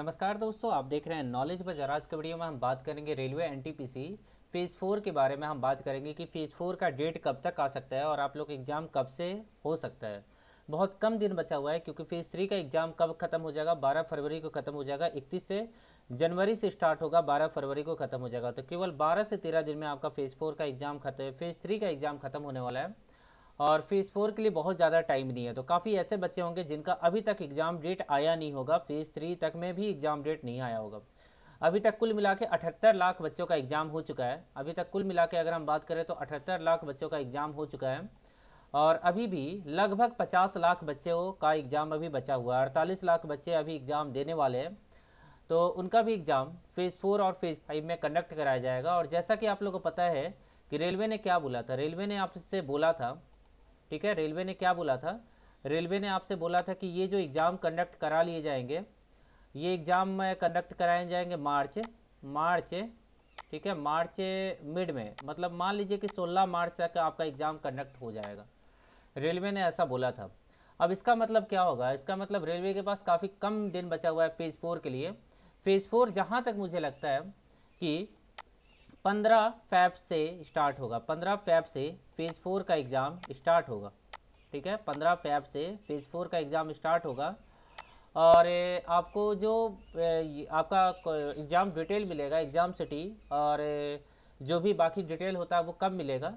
नमस्कार दोस्तों आप देख रहे हैं नॉलेज बाजार आज के वीडियो में हम बात करेंगे रेलवे एनटीपीसी फेज़ फोर के बारे में हम बात करेंगे कि फ़ेज़ फोर का डेट कब तक आ सकता है और आप लोग एग्ज़ाम कब से हो सकता है बहुत कम दिन बचा हुआ है क्योंकि फ़ेज़ थ्री का एग्ज़ाम कब ख़त्म हो जाएगा बारह फरवरी को ख़त्म हो जाएगा इकतीस से जनवरी से स्टार्ट होगा बारह फरवरी को ख़त्म हो जाएगा तो केवल बारह से तेरह दिन में आपका फ़ेज़ फोर का एग्ज़ाम खत्म फेज़ थ्री का एग्ज़ाम खत्म होने वाला है और फेज़ फोर के लिए बहुत ज़्यादा टाइम नहीं है तो काफ़ी ऐसे बच्चे होंगे जिनका अभी तक एग्ज़ाम डेट आया नहीं होगा फेज़ थ्री तक में भी एग्ज़ाम डेट नहीं आया होगा अभी तक कुल मिला के अठहत्तर लाख बच्चों का एग्ज़ाम हो चुका है अभी तक कुल मिला के अगर हम बात करें तो अठहत्तर लाख बच्चों का एग्ज़ाम हो चुका है और अभी भी लगभग पचास लाख बच्चों का एग्ज़ाम अभी बचा हुआ है अड़तालीस लाख बच्चे अभी एग्ज़ाम देने वाले हैं तो उनका भी एग्ज़ाम फ़ेज़ फोर और फेज़ फाइव में कंडक्ट कराया जाएगा और जैसा कि आप लोगों को पता है कि रेलवे ने क्या बोला था रेलवे ने आपसे बोला था ठीक है रेलवे ने क्या बोला था रेलवे ने आपसे बोला था कि ये जो एग्ज़ाम कंडक्ट करा लिए जाएंगे ये एग्ज़ाम कंडक्ट कराए जाएंगे मार्च मार्च ठीक है मार्च मिड में मतलब मान लीजिए कि 16 मार्च तक आपका एग्ज़ाम कंडक्ट हो जाएगा रेलवे ने ऐसा बोला था अब इसका मतलब क्या होगा इसका मतलब रेलवे के पास काफ़ी कम दिन बचा हुआ है फेज़ फोर के लिए फेज़ फोर जहाँ तक मुझे लगता है कि पंद्रह फैब से स्टार्ट होगा पंद्रह फैब से फेज़ फोर का एग्ज़ाम स्टार्ट होगा ठीक है पंद्रह फैब से फेज़ फोर का एग्ज़ाम स्टार्ट होगा और आपको जो आपका एग्ज़ाम डिटेल मिलेगा एग्ज़ाम सिटी और जो भी बाकी डिटेल होता है वो कब मिलेगा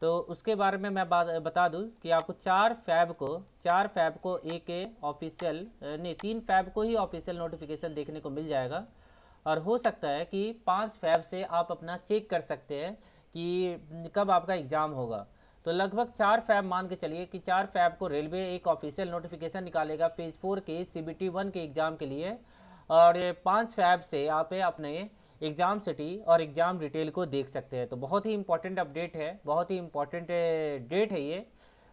तो उसके बारे में मैं बात बता दूं कि आपको चार फैब को चार फैब को एक ऑफिशियल नहीं तीन फैब को ही ऑफिशियल नोटिफिकेशन देखने को मिल जाएगा और हो सकता है कि पाँच फैब से आप अपना चेक कर सकते हैं कि कब आपका एग्ज़ाम होगा तो लगभग चार फैब मान के चलिए कि चार फैब को रेलवे एक ऑफिशियल नोटिफिकेशन निकालेगा फेज़ फोर के सी बी टी वन के एग्ज़ाम के लिए और पाँच फैब से आप अपने एग्ज़ाम सिटी और एग्ज़ाम डिटेल को देख सकते हैं तो बहुत ही इंपॉर्टेंट अपडेट है बहुत ही इंपॉर्टेंट डेट है ये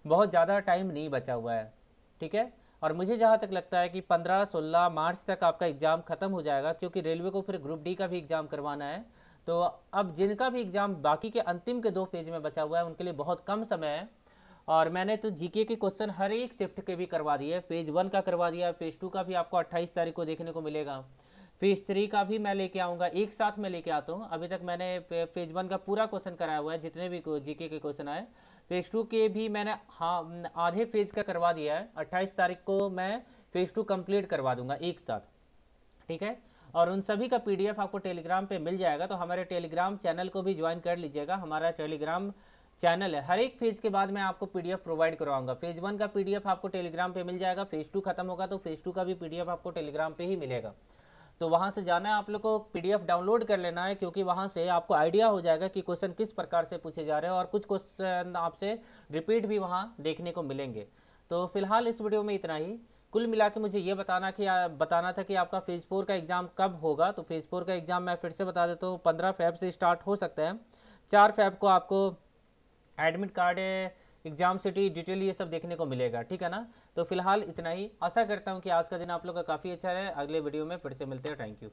बहुत ज़्यादा टाइम नहीं बचा हुआ है ठीक है और मुझे जहाँ तक लगता है कि 15-16 मार्च तक आपका एग्ज़ाम ख़त्म हो जाएगा क्योंकि रेलवे को फिर ग्रुप डी का भी एग्ज़ाम करवाना है तो अब जिनका भी एग्ज़ाम बाकी के अंतिम के दो पेज में बचा हुआ है उनके लिए बहुत कम समय है और मैंने तो जीके के क्वेश्चन हर एक शिफ्ट के भी करवा दिए फेज वन का करवा दिया फेज टू का भी आपको अट्ठाईस तारीख को देखने को मिलेगा फेज थ्री का भी मैं लेके आऊँगा एक साथ मैं लेके आता हूँ अभी तक मैंने फेज वन का पूरा क्वेश्चन कराया हुआ है जितने भी जीके के क्वेश्चन आए फेज़ टू के भी मैंने हाँ आधे फेज़ का करवा दिया है अट्ठाईस तारीख को मैं फेज़ टू कंप्लीट करवा दूंगा एक साथ ठीक है और उन सभी का पीडीएफ आपको टेलीग्राम पे मिल जाएगा तो हमारे टेलीग्राम चैनल को भी ज्वाइन कर लीजिएगा हमारा टेलीग्राम चैनल है हर एक फेज के बाद मैं आपको पीडीएफ प्रोवाइड करवाऊंगा फेज वन का पीडीएफ आपको टेलीग्राम पे मिल जाएगा फेज टू खत्म होगा तो फेज टू का भी पीडीएफ आपको टेलीग्राम पे ही मिलेगा तो वहाँ से जाना है आप लोग को पीडीएफ डाउनलोड कर लेना है क्योंकि वहाँ से आपको आइडिया हो जाएगा कि क्वेश्चन किस प्रकार से पूछे जा रहे हैं और कुछ क्वेश्चन आपसे रिपीट भी वहाँ देखने को मिलेंगे तो फिलहाल इस वीडियो में इतना ही कुल मिला के मुझे ये बताना कि बताना था कि आपका फेज़ फोर का एग्ज़ाम कब होगा तो फेज़ फोर का एग्ज़ाम मैं फिर से बता देता हूँ पंद्रह फैब से स्टार्ट हो सकता है चार फैब को आपको admit card exam city detail ये सब देखने को मिलेगा ठीक है ना तो फिलहाल इतना ही आशा करता हूँ कि आज का दिन आप लोग का काफ़ी अच्छा रहे अगले वीडियो में फिर से मिलते हैं थैंक यू